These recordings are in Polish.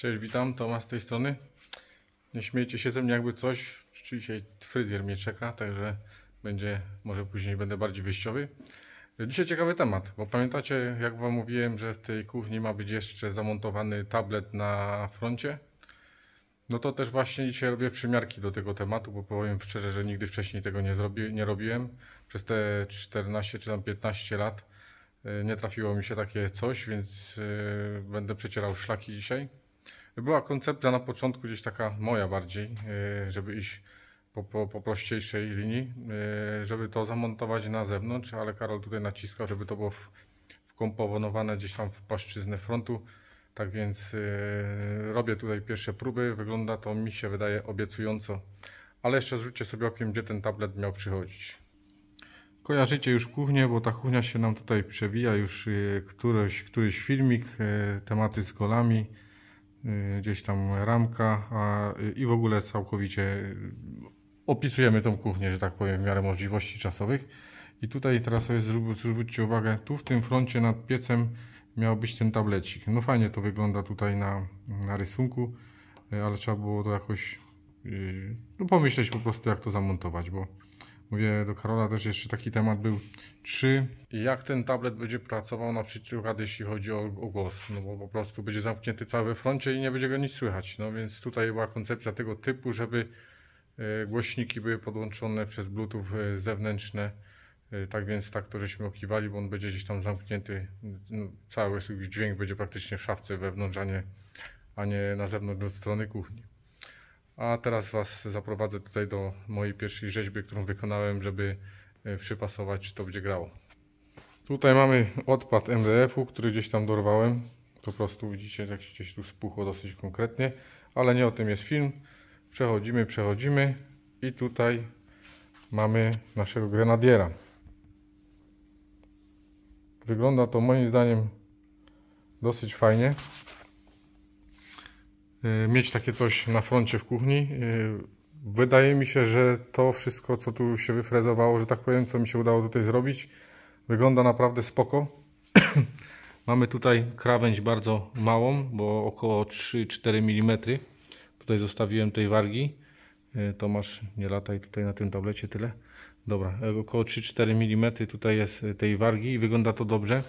Cześć, witam, Tomasz z tej strony. Nie śmiejcie się ze mnie jakby coś, dzisiaj fryzjer mnie czeka, także będzie, może później będę bardziej wyjściowy. Dzisiaj ciekawy temat, bo pamiętacie jak Wam mówiłem, że w tej kuchni ma być jeszcze zamontowany tablet na froncie? No to też właśnie dzisiaj robię przymiarki do tego tematu, bo powiem szczerze, że nigdy wcześniej tego nie, zrobi, nie robiłem. Przez te 14 czy tam 15 lat e, nie trafiło mi się takie coś, więc e, będę przecierał szlaki dzisiaj. Była koncepcja na początku gdzieś taka moja bardziej, e, żeby iść po, po, po prościejszej linii, e, żeby to zamontować na zewnątrz, ale Karol tutaj naciskał, żeby to było w, wkomponowane gdzieś tam w płaszczyznę frontu. Tak więc e, robię tutaj pierwsze próby, wygląda to mi się wydaje obiecująco, ale jeszcze zrzućcie sobie okiem, gdzie ten tablet miał przychodzić. Kojarzycie już kuchnię, bo ta kuchnia się nam tutaj przewija już któryś, któryś filmik, tematy z golami. Y, gdzieś tam ramka a, i w ogóle całkowicie opisujemy tą kuchnię, że tak powiem, w miarę możliwości czasowych. I tutaj teraz sobie zrób, zwróćcie uwagę, tu w tym froncie nad piecem miał być ten tablecik. No fajnie to wygląda tutaj na, na rysunku, y, ale trzeba było to jakoś y, no pomyśleć po prostu jak to zamontować, bo mówię do Karola też jeszcze taki temat był, czy jak ten tablet będzie pracował na przykład jeśli chodzi o, o głos, no bo po prostu będzie zamknięty cały we froncie i nie będzie go nic słychać, no więc tutaj była koncepcja tego typu, żeby e, głośniki były podłączone przez bluetooth e, zewnętrzne, e, tak więc tak to żeśmy okiwali, bo on będzie gdzieś tam zamknięty, no, cały dźwięk będzie praktycznie w szafce wewnątrz, a nie, a nie na zewnątrz od strony kuchni. A teraz Was zaprowadzę tutaj do mojej pierwszej rzeźby, którą wykonałem, żeby e, przypasować to, gdzie grało. Tutaj mamy odpad MDF-u, który gdzieś tam dorwałem. Po prostu widzicie, jak się gdzieś tu spuchło dosyć konkretnie. Ale nie o tym jest film. Przechodzimy, przechodzimy. I tutaj mamy naszego grenadiera. Wygląda to moim zdaniem dosyć fajnie. Y, mieć takie coś na froncie w kuchni. Y, wydaje mi się, że to wszystko, co tu się wyfrezowało, że tak powiem, co mi się udało tutaj zrobić, wygląda naprawdę spoko. Mamy tutaj krawędź bardzo małą, bo około 3-4 mm. Tutaj zostawiłem tej wargi. Y, Tomasz, nie lataj tutaj na tym tablecie tyle. Dobra, około 3-4 mm tutaj jest tej wargi i wygląda to dobrze.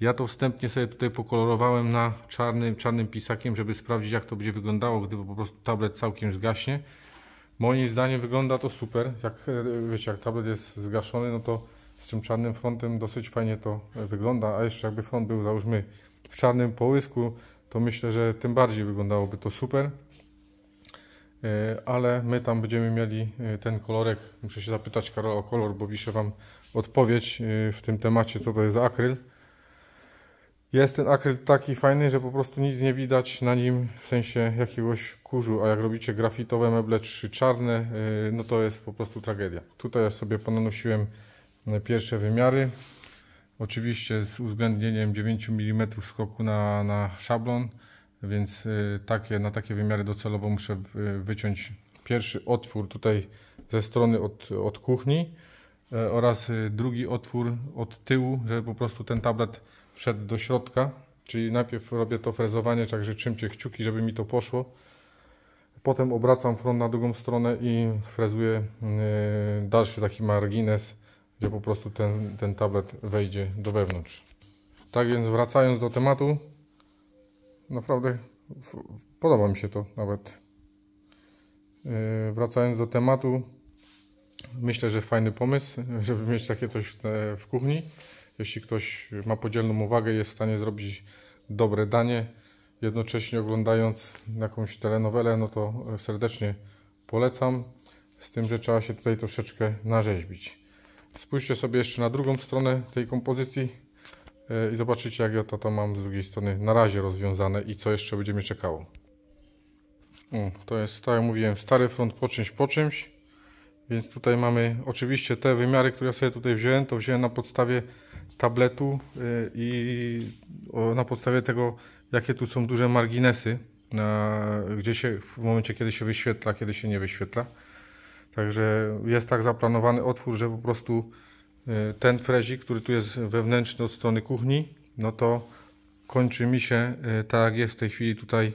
Ja to wstępnie sobie tutaj pokolorowałem na czarnym, czarnym pisakiem, żeby sprawdzić jak to będzie wyglądało, gdyby po prostu tablet całkiem zgaśnie. Moim zdaniem wygląda to super. Jak e, wiecie, jak tablet jest zgaszony, no to z tym czarnym frontem dosyć fajnie to e, wygląda. A jeszcze jakby front był załóżmy w czarnym połysku, to myślę, że tym bardziej wyglądałoby to super. E, ale my tam będziemy mieli ten kolorek. Muszę się zapytać Karola o kolor, bo wiszę Wam odpowiedź w tym temacie, co to jest akryl jest ten akryl taki fajny, że po prostu nic nie widać na nim w sensie jakiegoś kurzu, a jak robicie grafitowe meble czy czarne, y, no to jest po prostu tragedia. Tutaj ja sobie ponanosiłem y, pierwsze wymiary, oczywiście z uwzględnieniem 9 mm skoku na, na szablon, więc y, takie, na takie wymiary docelowo muszę wyciąć pierwszy otwór tutaj ze strony od, od kuchni, E, oraz y, drugi otwór od tyłu, żeby po prostu ten tablet wszedł do środka. Czyli najpierw robię to frezowanie, także się kciuki, żeby mi to poszło. Potem obracam front na drugą stronę i frezuję y, dalszy taki margines, gdzie po prostu ten, ten tablet wejdzie do wewnątrz. Tak więc wracając do tematu, naprawdę podoba mi się to nawet. Y, wracając do tematu, myślę, że fajny pomysł, żeby mieć takie coś w kuchni. Jeśli ktoś ma podzielną uwagę, jest w stanie zrobić dobre danie, jednocześnie oglądając jakąś telenowelę, no to serdecznie polecam. Z tym, że trzeba się tutaj troszeczkę narzeźbić. Spójrzcie sobie jeszcze na drugą stronę tej kompozycji e, i zobaczycie, jak ja to, to mam z drugiej strony na razie rozwiązane i co jeszcze będzie mnie czekało. O, mm, to jest, tak jak mówiłem, stary front po czymś, po czymś. Więc tutaj mamy oczywiście te wymiary, które ja sobie tutaj wziąłem, to wziąłem na podstawie tabletu y, i na podstawie tego, jakie tu są duże marginesy, gdzie się w momencie, kiedy się wyświetla, kiedy się nie wyświetla. Także jest tak zaplanowany otwór, że po prostu y, ten frezik, który tu jest wewnętrzny od strony kuchni, no to kończy mi się, y, tak jak jest w tej chwili tutaj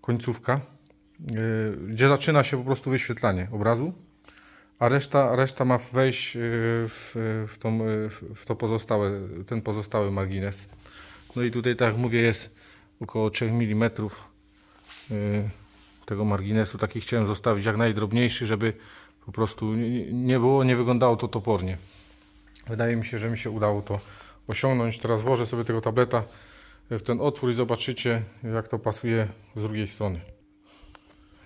końcówka, gdzie zaczyna się po prostu wyświetlanie obrazu a reszta, reszta ma wejść y, w, w, tą, y, w to pozostałe, ten pozostały margines. No i tutaj, tak jak mówię, jest około 3 mm y, tego marginesu. Taki chciałem zostawić jak najdrobniejszy, żeby po prostu nie było, nie wyglądało to topornie. Wydaje mi się, że mi się udało to osiągnąć. Teraz włożę sobie tego tableta w ten otwór i zobaczycie, jak to pasuje z drugiej strony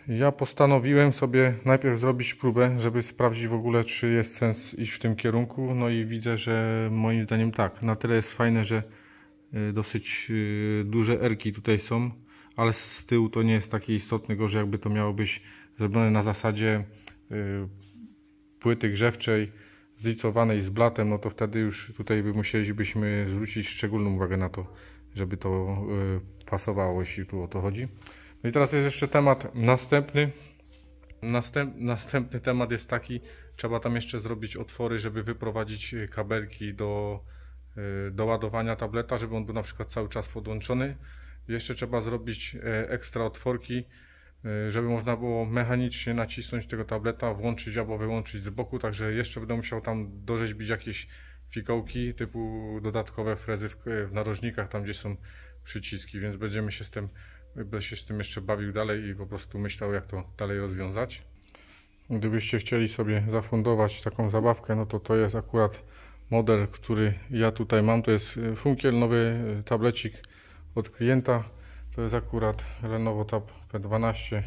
ja postanowiłem sobie najpierw zrobić próbę, żeby sprawdzić w ogóle, czy jest sens iść w tym kierunku. No i widzę, że moim zdaniem tak. Na tyle jest fajne, że y, dosyć y, duże erki tutaj są, ale z tyłu to nie jest takie istotne, że jakby to miało być zrobione na zasadzie y, płyty grzewczej zlicowanej z blatem, no to wtedy już tutaj by musielibyśmy zwrócić szczególną uwagę na to, żeby to pasowało, jeśli tu o to chodzi. No i teraz jest jeszcze temat następny. Następ, następny temat jest taki, trzeba tam jeszcze zrobić otwory, żeby wyprowadzić e, kabelki do, e, do ładowania tableta, żeby on był na przykład cały czas podłączony. Jeszcze trzeba zrobić e, ekstra otworki, żeby można było mechanicznie nacisnąć tego tableta, włączyć albo wyłączyć z boku, także jeszcze będę musiał tam dorzeźbić jakieś fikołki typu dodatkowe frezy w, w narożnikach, tam gdzie są przyciski, więc będziemy się z tym Będę się z tym jeszcze bawił dalej i po prostu myślał, jak to dalej rozwiązać. Gdybyście chcieli sobie zafundować taką zabawkę, no to to jest akurat model, który ja tutaj mam. To jest y, Funkiel, nowy y, tablecik od klienta. To jest akurat Lenovo Tab P12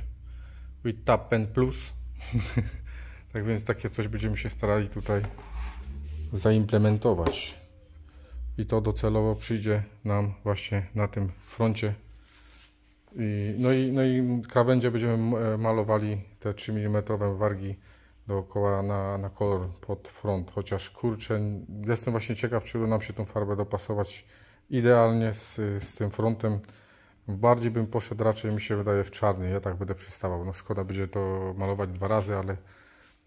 with Tab Pen Plus. tak więc takie coś będziemy się starali tutaj zaimplementować. I to docelowo przyjdzie nam właśnie na tym froncie i, no, i, no i krawędzie będziemy e, malowali te 3 mm wargi dookoła na, na kolor pod front, chociaż kurczę, jestem właśnie ciekaw, czy uda nam się tą farbę dopasować idealnie z, z tym frontem. Bardziej bym poszedł raczej, mi się wydaje, w czarny, ja tak będę przystawał. No szkoda będzie to malować dwa razy, ale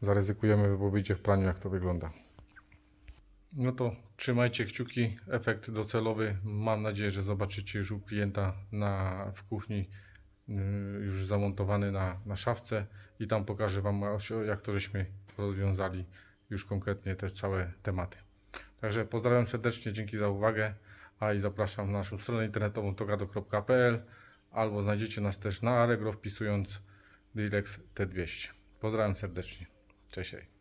zaryzykujemy, bo wyjdzie w praniu, jak to wygląda. No to trzymajcie kciuki, efekt docelowy. Mam nadzieję, że zobaczycie już u klienta na, w kuchni y, już zamontowany na, na szafce i tam pokażę Wam jak to żeśmy rozwiązali już konkretnie te całe tematy. Także pozdrawiam serdecznie, dzięki za uwagę, a i zapraszam na naszą stronę internetową togado.pl albo znajdziecie nas też na Allegro wpisując Dilex T200. Pozdrawiam serdecznie. Cześć.